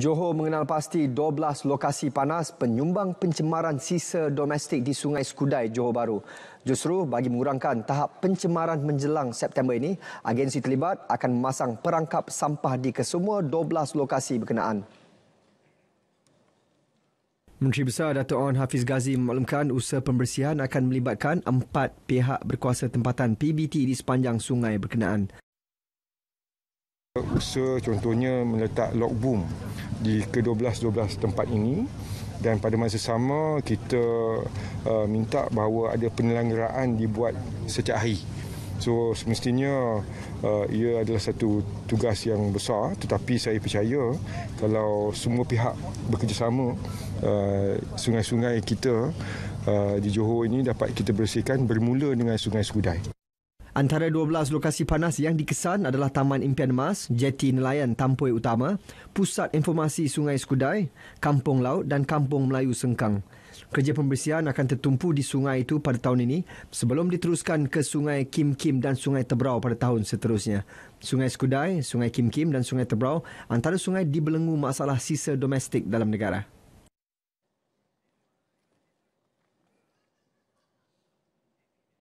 Johor mengenal pasti 12 lokasi panas penyumbang pencemaran sisa domestik di Sungai Skudai, Johor Bahru. Justru bagi mengurangkan tahap pencemaran menjelang September ini, agensi terlibat akan memasang perangkap sampah di kesemua 12 lokasi berkenaan. Menteri Besar Dato' On Hafiz Ghazi memaklumkan usaha pembersihan akan melibatkan empat pihak berkuasa tempatan PBT di sepanjang sungai berkenaan usaha contohnya meletak log boom di ke-12 12 tempat ini dan pada masa sama kita uh, minta bahawa ada penyelenggaraan dibuat setiap hari. So semestinya uh, ia adalah satu tugas yang besar tetapi saya percaya kalau semua pihak bekerjasama uh, sungai-sungai kita uh, di Johor ini dapat kita bersihkan bermula dengan Sungai Sekudai. Antara 12 lokasi panas yang dikesan adalah Taman Impian Mas, Jeti Nelayan Tampoi Utama, Pusat Informasi Sungai Skudai, Kampung Laut dan Kampung Melayu Sengkang. Kerja pembersihan akan tertumpu di sungai itu pada tahun ini sebelum diteruskan ke Sungai Kim Kim dan Sungai Tebrau pada tahun seterusnya. Sungai Skudai, Sungai Kim Kim dan Sungai Tebrau antara sungai dibelenggu masalah sisa domestik dalam negara.